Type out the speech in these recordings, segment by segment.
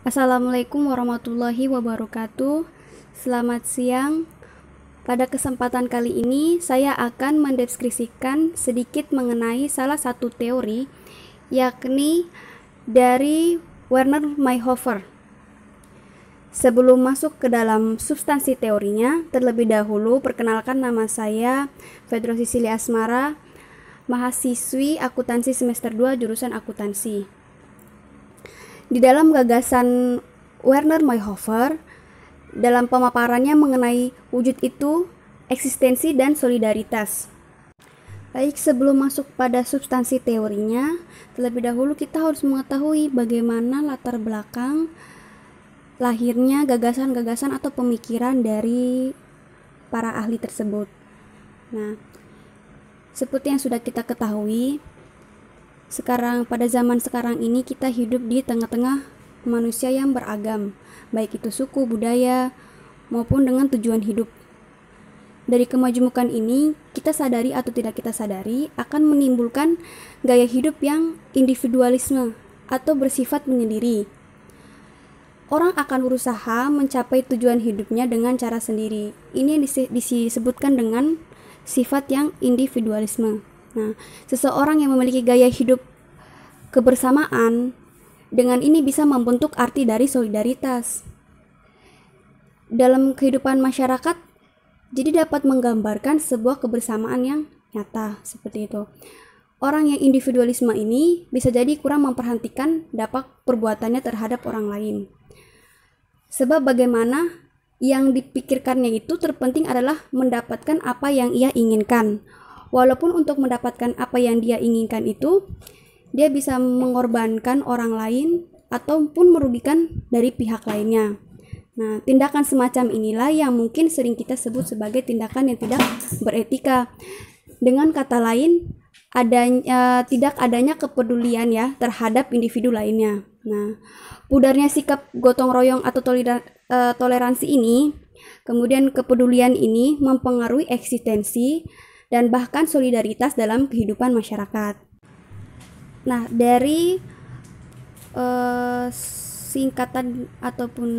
Assalamualaikum warahmatullahi wabarakatuh. Selamat siang. Pada kesempatan kali ini, saya akan mendeskripsikan sedikit mengenai salah satu teori, yakni dari Werner Mayhofer. Sebelum masuk ke dalam substansi teorinya, terlebih dahulu perkenalkan nama saya Fedrosisili Sisili Asmara, mahasiswi akuntansi semester 2 jurusan akuntansi. Di dalam gagasan Werner Mayhofer, dalam pemaparannya mengenai wujud itu, eksistensi, dan solidaritas. Baik, sebelum masuk pada substansi teorinya, terlebih dahulu kita harus mengetahui bagaimana latar belakang lahirnya gagasan-gagasan atau pemikiran dari para ahli tersebut. Nah, seperti yang sudah kita ketahui, sekarang pada zaman sekarang ini kita hidup di tengah-tengah manusia yang beragam, baik itu suku, budaya, maupun dengan tujuan hidup. Dari kemajemukan ini, kita sadari atau tidak kita sadari akan menimbulkan gaya hidup yang individualisme atau bersifat menyendiri. Orang akan berusaha mencapai tujuan hidupnya dengan cara sendiri. Ini disebutkan dengan sifat yang individualisme. Nah, seseorang yang memiliki gaya hidup kebersamaan dengan ini bisa membentuk arti dari solidaritas. Dalam kehidupan masyarakat, jadi dapat menggambarkan sebuah kebersamaan yang nyata seperti itu. Orang yang individualisme ini bisa jadi kurang memperhatikan dampak perbuatannya terhadap orang lain. Sebab bagaimana yang dipikirkannya itu terpenting adalah mendapatkan apa yang ia inginkan, Walaupun untuk mendapatkan apa yang dia inginkan itu, dia bisa mengorbankan orang lain ataupun merugikan dari pihak lainnya. Nah, tindakan semacam inilah yang mungkin sering kita sebut sebagai tindakan yang tidak beretika. Dengan kata lain, adanya eh, tidak adanya kepedulian ya terhadap individu lainnya. Nah, pudarnya sikap gotong royong atau eh, toleransi ini, kemudian kepedulian ini mempengaruhi eksistensi dan bahkan solidaritas dalam kehidupan masyarakat. Nah, dari uh, singkatan ataupun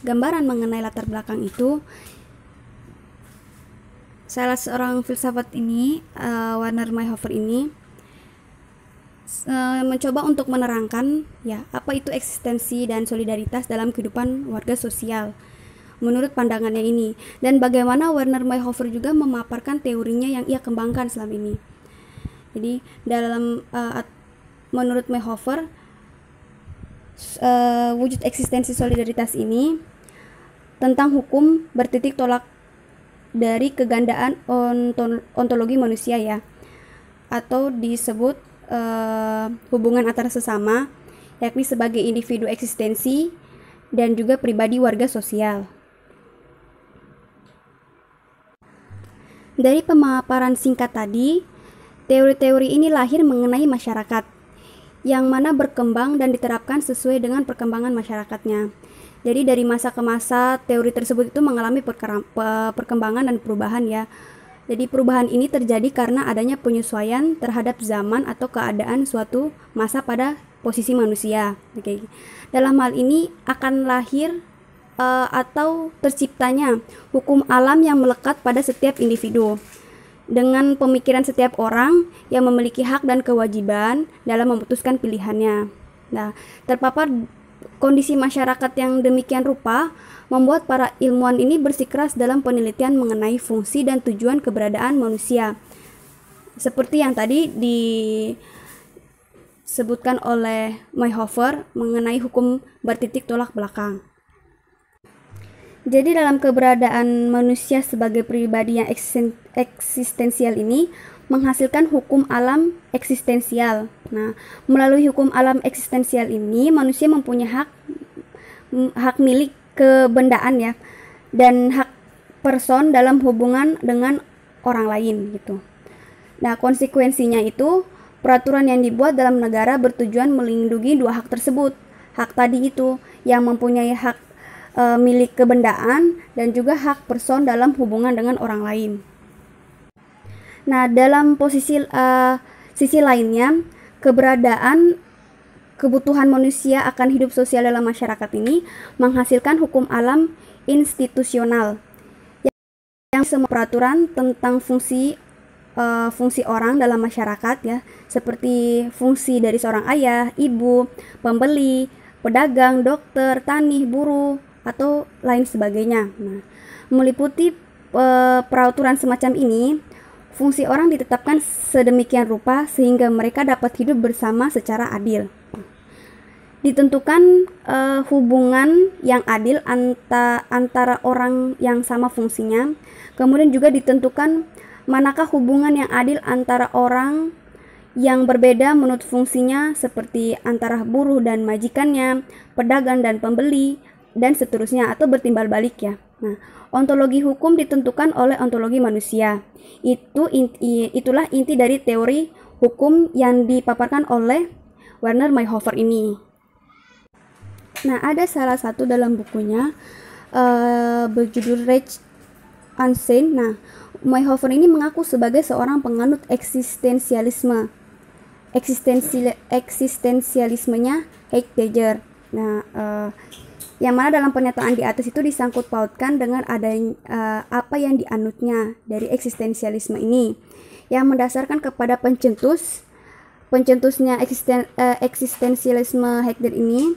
gambaran mengenai latar belakang itu, salah seorang filsafat ini, uh, eh, Warner Mayhofer ini, eh, mencoba untuk menerangkan ya apa itu eksistensi dan solidaritas dalam kehidupan warga sosial menurut pandangannya ini dan bagaimana Werner Mayhofer juga memaparkan teorinya yang ia kembangkan selama ini. Jadi dalam uh, menurut Mayhofer uh, wujud eksistensi solidaritas ini tentang hukum bertitik tolak dari kegandaan ontologi manusia ya atau disebut uh, hubungan antara sesama yakni sebagai individu eksistensi dan juga pribadi warga sosial. Dari pemaparan singkat tadi, teori-teori ini lahir mengenai masyarakat, yang mana berkembang dan diterapkan sesuai dengan perkembangan masyarakatnya. Jadi dari masa ke masa, teori tersebut itu mengalami perkembangan dan perubahan ya. Jadi perubahan ini terjadi karena adanya penyesuaian terhadap zaman atau keadaan suatu masa pada posisi manusia. Oke. Dalam hal ini akan lahir uh, atau terciptanya hukum alam yang melekat pada setiap individu. Dengan pemikiran setiap orang yang memiliki hak dan kewajiban dalam memutuskan pilihannya. Nah, terpapar kondisi masyarakat yang demikian rupa membuat para ilmuwan ini bersikeras dalam penelitian mengenai fungsi dan tujuan keberadaan manusia. Seperti yang tadi disebutkan oleh Mayhofer mengenai hukum bertitik tolak belakang. Jadi dalam keberadaan manusia sebagai pribadi yang eksistensial ini menghasilkan hukum alam eksistensial. Nah, melalui hukum alam eksistensial ini manusia mempunyai hak hak milik kebendaan ya dan hak person dalam hubungan dengan orang lain gitu. Nah, konsekuensinya itu peraturan yang dibuat dalam negara bertujuan melindungi dua hak tersebut. Hak tadi itu yang mempunyai hak e, milik kebendaan dan juga hak person dalam hubungan dengan orang lain. Nah, dalam posisi e, sisi lainnya, keberadaan kebutuhan manusia akan hidup sosial dalam masyarakat ini menghasilkan hukum alam institusional yang semua peraturan tentang fungsi uh, fungsi orang dalam masyarakat ya seperti fungsi dari seorang ayah, ibu, pembeli, pedagang, dokter, tani, buruh, atau lain sebagainya. Nah, meliputi eh, peraturan semacam ini, fungsi orang ditetapkan sedemikian rupa sehingga mereka dapat hidup bersama secara adil. Ditentukan e, hubungan yang adil anta, antara orang yang sama fungsinya. Kemudian juga ditentukan manakah hubungan yang adil antara orang yang berbeda menurut fungsinya seperti antara buruh dan majikannya, pedagang dan pembeli, dan seterusnya atau bertimbal balik ya. Nah, ontologi hukum ditentukan oleh ontologi manusia. Itu inti, itulah inti dari teori hukum yang dipaparkan oleh Werner Mayhofer ini. Nah, ada salah satu dalam bukunya uh, berjudul Recht Unseen. Nah, Mayhofer ini mengaku sebagai seorang penganut eksistensialisme. Eksistensi eksistensialismenya Heidegger. Nah, uh, yang mana dalam pernyataan di atas itu disangkut pautkan dengan adanya uh, eh, apa yang dianutnya dari eksistensialisme ini yang mendasarkan kepada pencetus pencetusnya eksisten, uh, eksistensialisme Hegel ini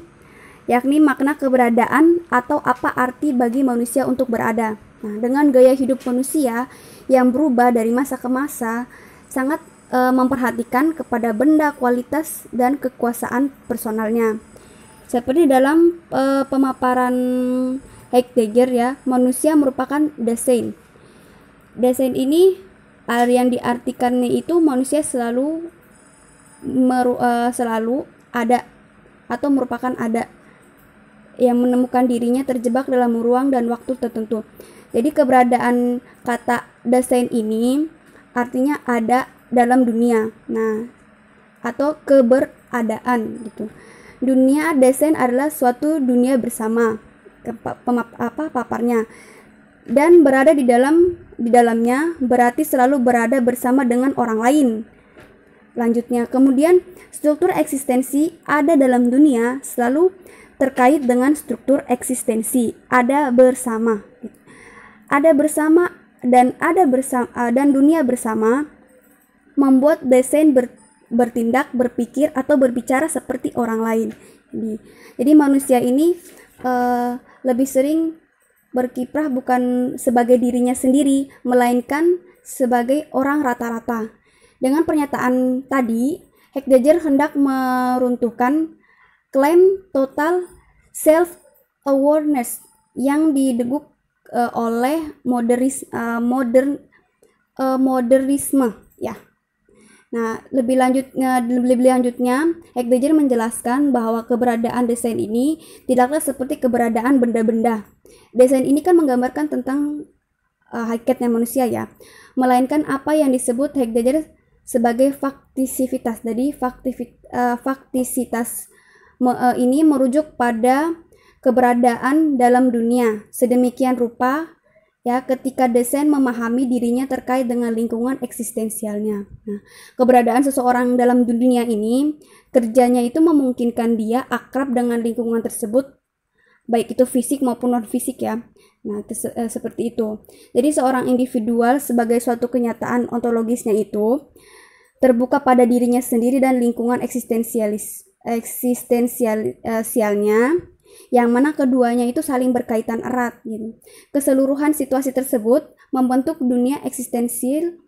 yakni makna keberadaan atau apa arti bagi manusia untuk berada. Nah, dengan gaya hidup manusia yang berubah dari masa ke masa sangat uh, memperhatikan kepada benda, kualitas dan kekuasaan personalnya. Seperti dalam e, pemaparan Heidegger ya, manusia merupakan desain. Desain ini eh, yang diartikannya itu manusia selalu meru, e, selalu ada atau merupakan ada yang menemukan dirinya terjebak dalam ruang dan waktu tertentu. Jadi keberadaan kata desain ini artinya ada dalam dunia. Nah, atau keberadaan gitu. Dunia desain adalah suatu dunia bersama pemap, apa paparnya dan berada di dalam di dalamnya berarti selalu berada bersama dengan orang lain. Lanjutnya, kemudian struktur eksistensi ada dalam dunia selalu terkait dengan struktur eksistensi ada bersama. Ada bersama dan ada bersama dan dunia bersama membuat desain ber, bertindak, berpikir atau berbicara seperti orang lain. Jadi, manusia ini uh, lebih sering berkiprah bukan sebagai dirinya sendiri, melainkan sebagai orang rata-rata. Dengan pernyataan tadi, Heckdager hendak meruntuhkan klaim total self awareness yang dideguk uh, oleh moderis, uh, modern uh, modernisme ya Nah, lebih lanjutnya eh, lebih lanjutnya, Ekdejer menjelaskan bahwa keberadaan desain ini tidaklah seperti keberadaan benda-benda. Desain ini kan menggambarkan tentang uh, hakikatnya manusia ya, melainkan apa yang disebut Ekdejer sebagai faktisivitas. Jadi, faktif, uh, eh, faktisitas me, uh, ini merujuk pada keberadaan dalam dunia sedemikian rupa ya ketika desain memahami dirinya terkait dengan lingkungan eksistensialnya. Nah, keberadaan seseorang dalam dunia ini kerjanya itu memungkinkan dia akrab dengan lingkungan tersebut baik itu fisik maupun non fisik ya. Nah, eh, seperti itu. Jadi seorang individual sebagai suatu kenyataan ontologisnya itu terbuka pada dirinya sendiri dan lingkungan eksistensialis eksistensialnya eh, yang mana keduanya itu saling berkaitan erat gitu. Keseluruhan situasi tersebut membentuk dunia eksistensial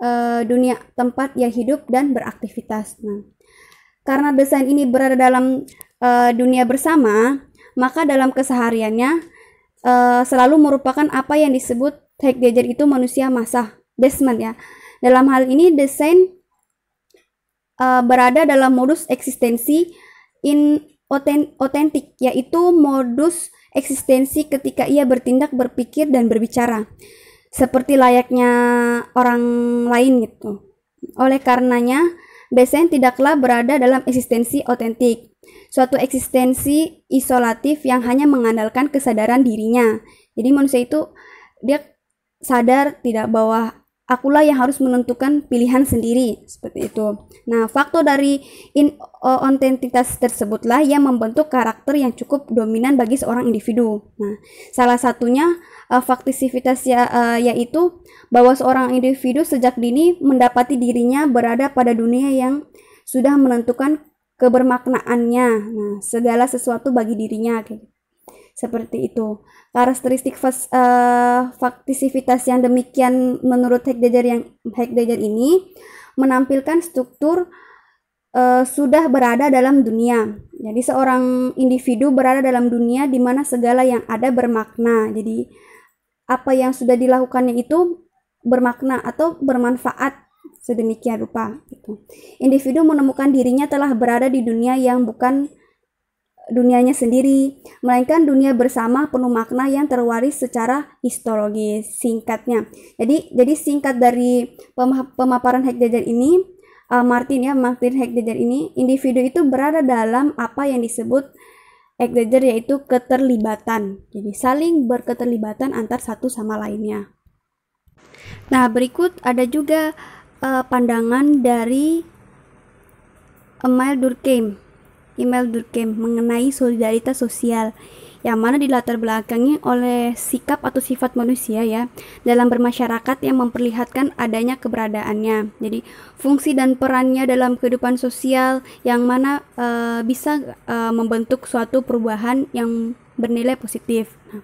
uh, dunia tempat yang hidup dan beraktivitas. Nah, karena desain ini berada dalam uh, dunia bersama, maka dalam kesehariannya uh, selalu merupakan apa yang disebut Heidegger itu manusia masa basement ya. Dalam hal ini desain uh, berada dalam modus eksistensi in otentik, yaitu modus eksistensi ketika ia bertindak, berpikir, dan berbicara, seperti layaknya orang lain gitu. Oleh karenanya, desain tidaklah berada dalam eksistensi otentik, suatu eksistensi isolatif yang hanya mengandalkan kesadaran dirinya. Jadi manusia itu dia sadar tidak bahwa akulah yang harus menentukan pilihan sendiri seperti itu. Nah, faktor dari autentitas eh, tersebutlah yang membentuk karakter yang cukup dominan bagi seorang individu. Nah, salah satunya uh, faktisivitas ya, uh, yaitu bahwa seorang individu sejak dini mendapati dirinya berada pada dunia yang sudah menentukan kebermaknaannya. Nah, segala sesuatu bagi dirinya gitu seperti itu. Karakteristik uh, faktisivitas yang demikian menurut Heidegger yang Heidegger ini menampilkan struktur uh, sudah berada dalam dunia. Jadi seorang individu berada dalam dunia di mana segala yang ada bermakna. Jadi apa yang sudah dilakukannya itu bermakna atau bermanfaat sedemikian rupa. Gitu. Individu menemukan dirinya telah berada di dunia yang bukan dunianya sendiri, melainkan dunia bersama penuh makna yang terwaris secara histologis singkatnya. Jadi jadi singkat dari pemaparan Heidegger ini uh, Martin ya Martin Heidegger ini individu itu berada dalam apa yang disebut Heidegger yaitu keterlibatan. Jadi saling berketerlibatan antar satu sama lainnya. Nah, berikut ada juga uh, pandangan dari Emile Durkheim Imel Durkheim mengenai solidaritas sosial yang mana dilatar belakangi oleh sikap atau sifat manusia ya dalam bermasyarakat yang memperlihatkan adanya keberadaannya. Jadi fungsi dan perannya dalam kehidupan sosial yang mana uh, bisa uh, membentuk suatu perubahan yang bernilai positif. Nah,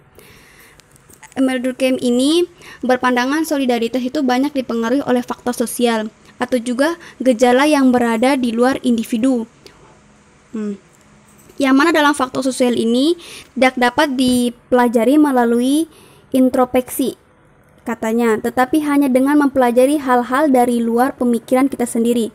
Emil Durkheim ini berpandangan solidaritas itu banyak dipengaruhi oleh faktor sosial atau juga gejala yang berada di luar individu Hmm. Yang mana dalam faktor sosial ini tidak dapat dipelajari melalui introspeksi katanya, tetapi hanya dengan mempelajari hal-hal dari luar pemikiran kita sendiri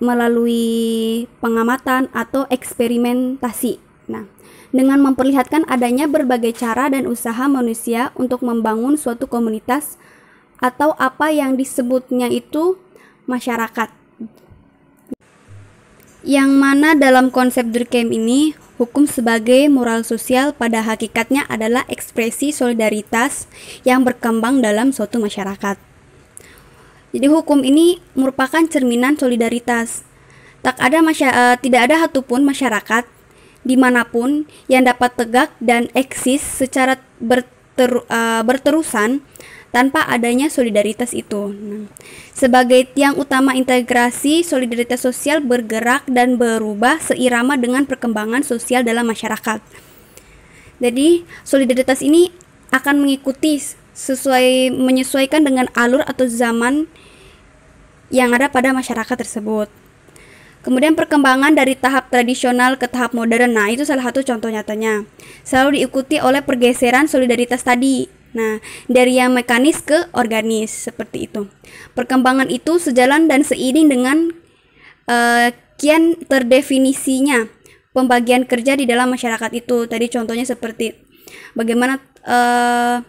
melalui pengamatan atau eksperimentasi. Nah, dengan memperlihatkan adanya berbagai cara dan usaha manusia untuk membangun suatu komunitas atau apa yang disebutnya itu masyarakat yang mana dalam konsep Durkheim ini, hukum sebagai moral sosial pada hakikatnya adalah ekspresi solidaritas yang berkembang dalam suatu masyarakat. Jadi hukum ini merupakan cerminan solidaritas. Tak ada masya e, tidak ada satupun masyarakat dimanapun yang dapat tegak dan eksis secara berteru uh, berterusan tanpa adanya solidaritas itu. Nah, sebagai tiang utama integrasi, solidaritas sosial bergerak dan berubah seirama dengan perkembangan sosial dalam masyarakat. Jadi, solidaritas ini akan mengikuti sesuai menyesuaikan dengan alur atau zaman yang ada pada masyarakat tersebut. Kemudian perkembangan dari tahap tradisional ke tahap modern, nah itu salah satu contoh nyatanya. Selalu diikuti oleh pergeseran solidaritas tadi Nah, dari yang mekanis ke organis seperti itu. Perkembangan itu sejalan dan seiring dengan uh, kian terdefinisinya pembagian kerja di dalam masyarakat itu. Tadi contohnya seperti bagaimana uh,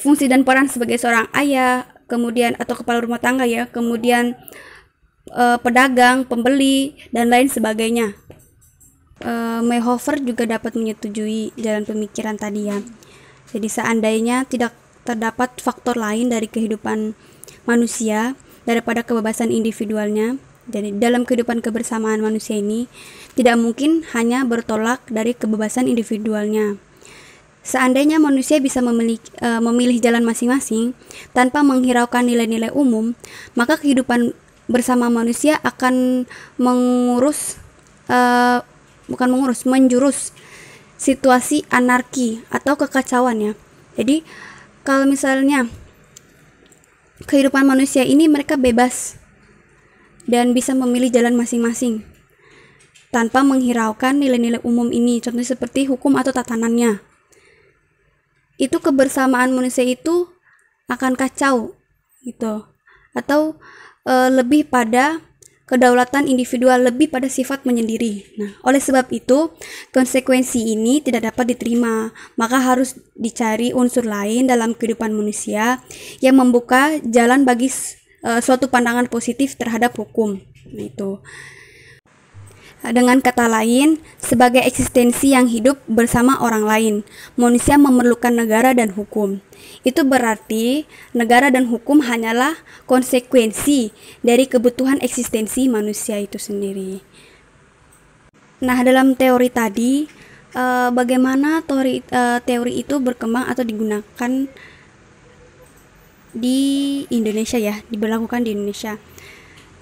fungsi dan peran sebagai seorang ayah, kemudian atau kepala rumah tangga ya, kemudian uh, pedagang, pembeli dan lain sebagainya. Uh, Mayhofer juga dapat menyetujui jalan pemikiran tadi ya. Jadi seandainya tidak terdapat faktor lain dari kehidupan manusia daripada kebebasan individualnya, jadi dalam kehidupan kebersamaan manusia ini tidak mungkin hanya bertolak dari kebebasan individualnya. Seandainya manusia bisa memiliki, e, memilih jalan masing-masing tanpa menghiraukan nilai-nilai umum, maka kehidupan bersama manusia akan mengurus e, bukan mengurus menjurus situasi anarki atau kekacauan ya. Jadi kalau misalnya kehidupan manusia ini mereka bebas dan bisa memilih jalan masing-masing tanpa menghiraukan nilai-nilai umum ini, contohnya seperti hukum atau tatanannya. Itu kebersamaan manusia itu akan kacau gitu atau e, lebih pada kedaulatan individual lebih pada sifat menyendiri. Nah, oleh sebab itu, konsekuensi ini tidak dapat diterima, maka harus dicari unsur lain dalam kehidupan manusia yang membuka jalan bagi uh, suatu pandangan positif terhadap hukum. Nah, itu. Dengan kata lain, sebagai eksistensi yang hidup bersama orang lain, manusia memerlukan negara dan hukum. Itu berarti negara dan hukum hanyalah konsekuensi dari kebutuhan eksistensi manusia itu sendiri. Nah, dalam teori tadi, eh, bagaimana teori, eh, teori itu berkembang atau digunakan di Indonesia ya, diberlakukan di Indonesia.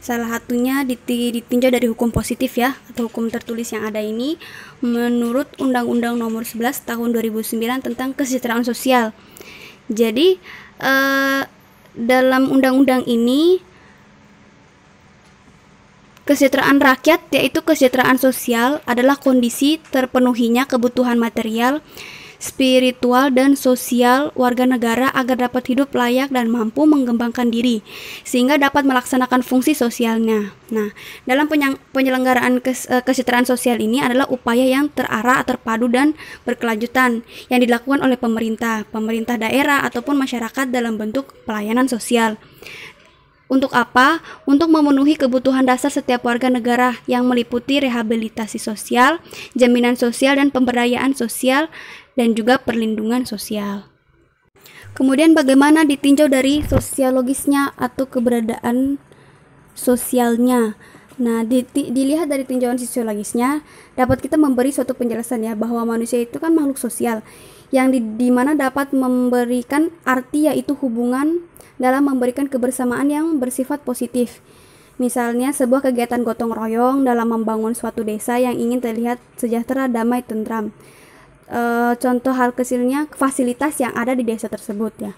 Salah satunya ditinjau dari hukum positif ya atau hukum tertulis yang ada ini menurut Undang-Undang Nomor 11 Tahun 2009 tentang Kesejahteraan Sosial. Jadi eh, dalam undang-undang ini kesejahteraan rakyat yaitu kesejahteraan sosial adalah kondisi terpenuhinya kebutuhan material spiritual, dan sosial warga negara agar dapat hidup layak dan mampu mengembangkan diri, sehingga dapat melaksanakan fungsi sosialnya. Nah, dalam penyelenggaraan kes, eh, kesejahteraan sosial ini adalah upaya yang terarah, terpadu, dan berkelanjutan yang dilakukan oleh pemerintah, pemerintah daerah, ataupun masyarakat dalam bentuk pelayanan sosial. Untuk apa? Untuk memenuhi kebutuhan dasar setiap warga negara yang meliputi rehabilitasi sosial, jaminan sosial, dan pemberdayaan sosial dan juga perlindungan sosial. Kemudian bagaimana ditinjau dari sosiologisnya atau keberadaan sosialnya? Nah, di, di, dilihat dari tinjauan sosiologisnya, dapat kita memberi suatu penjelasan ya bahwa manusia itu kan makhluk sosial yang di, di mana dapat memberikan arti yaitu hubungan dalam memberikan kebersamaan yang bersifat positif. Misalnya sebuah kegiatan gotong royong dalam membangun suatu desa yang ingin terlihat sejahtera, damai, tentram e, contoh hal kecilnya fasilitas yang ada di desa tersebut ya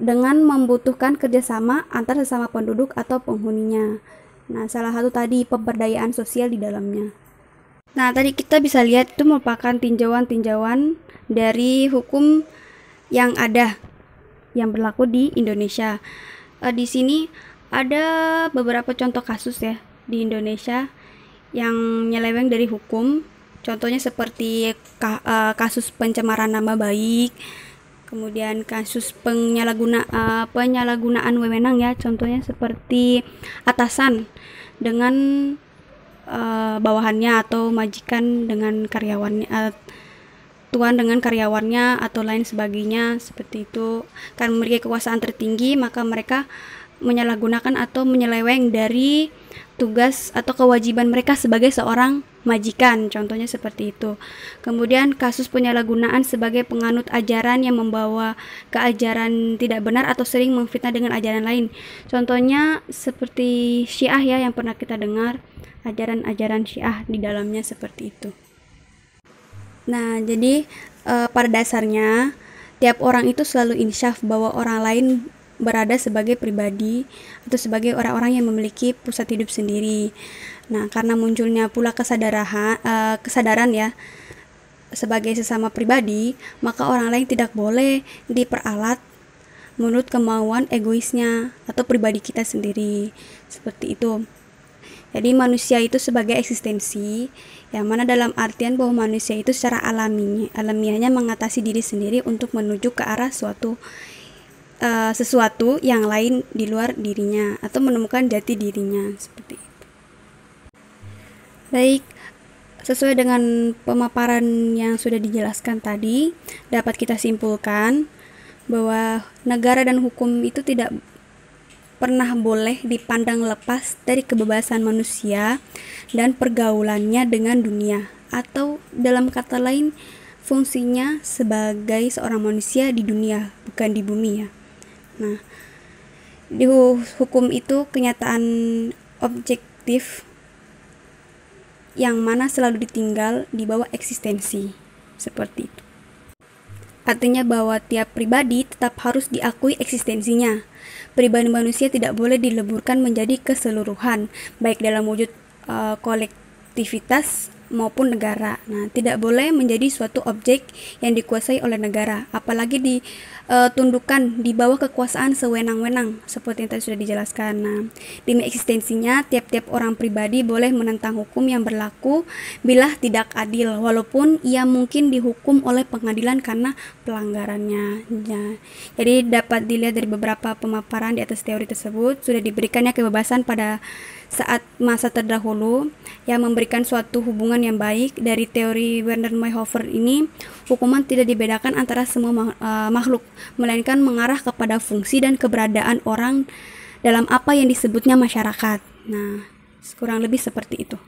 dengan membutuhkan kerjasama antar sesama penduduk atau penghuninya. Nah, salah satu tadi pemberdayaan sosial di dalamnya. Nah, tadi kita bisa lihat itu merupakan tinjauan-tinjauan dari hukum yang ada yang berlaku di Indonesia. E, di sini ada beberapa contoh kasus ya di Indonesia yang nyeleweng dari hukum Contohnya seperti eh, kasus pencemaran nama baik, kemudian kasus penyalahguna, eh, penyalahgunaan wewenang ya, contohnya seperti atasan dengan uh, bawahannya atau majikan dengan karyawannya, uh, tuan dengan karyawannya atau lain sebagainya seperti itu. Karena memiliki kekuasaan tertinggi, maka mereka menyalahgunakan atau menyeleweng dari tugas atau kewajiban mereka sebagai seorang majikan, contohnya seperti itu. Kemudian kasus penyalahgunaan sebagai penganut ajaran yang membawa keajaran tidak benar atau sering memfitnah dengan ajaran lain. Contohnya seperti Syiah ya yang pernah kita dengar, ajaran-ajaran Syiah di dalamnya seperti itu. Nah, jadi e, pada dasarnya tiap orang itu selalu insyaf bahwa orang lain berada sebagai pribadi atau sebagai orang-orang yang memiliki pusat hidup sendiri. Nah, karena munculnya pula kesadaran uh, eh, kesadaran ya sebagai sesama pribadi, maka orang lain tidak boleh diperalat menurut kemauan egoisnya atau pribadi kita sendiri. Seperti itu. Jadi manusia itu sebagai eksistensi yang mana dalam artian bahwa manusia itu secara alaminya, alamiahnya mengatasi diri sendiri untuk menuju ke arah suatu uh, sesuatu yang lain di luar dirinya atau menemukan jati dirinya seperti itu. Baik, sesuai dengan pemaparan yang sudah dijelaskan tadi, dapat kita simpulkan bahwa negara dan hukum itu tidak pernah boleh dipandang lepas dari kebebasan manusia dan pergaulannya dengan dunia atau dalam kata lain fungsinya sebagai seorang manusia di dunia, bukan di bumi ya. Nah, di hukum itu kenyataan objektif yang mana selalu ditinggal di bawah eksistensi seperti itu. Artinya bahwa tiap pribadi tetap harus diakui eksistensinya. Pribadi manusia tidak boleh dileburkan menjadi keseluruhan, baik dalam wujud uh, kolektivitas maupun negara. Nah, tidak boleh menjadi suatu objek yang dikuasai oleh negara, apalagi ditundukkan eh, di bawah kekuasaan sewenang-wenang seperti yang tadi sudah dijelaskan. Nah, demi eksistensinya tiap-tiap orang pribadi boleh menentang hukum yang berlaku bila tidak adil walaupun ia mungkin dihukum oleh pengadilan karena pelanggarannya. Ya. Jadi dapat dilihat dari beberapa pemaparan di atas teori tersebut sudah diberikannya kebebasan pada saat masa terdahulu yang memberikan suatu hubungan yang baik dari teori Werner Mayhofer ini hukuman tidak dibedakan antara semua eh, makhluk melainkan mengarah kepada fungsi dan keberadaan orang dalam apa yang disebutnya masyarakat nah kurang lebih seperti itu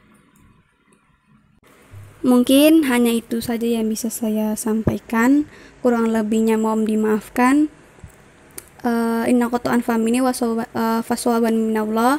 Mungkin hanya itu saja yang bisa saya sampaikan. Kurang lebihnya mohon dimaafkan. Uh, inna kotoan famini waswaban eh, minallah.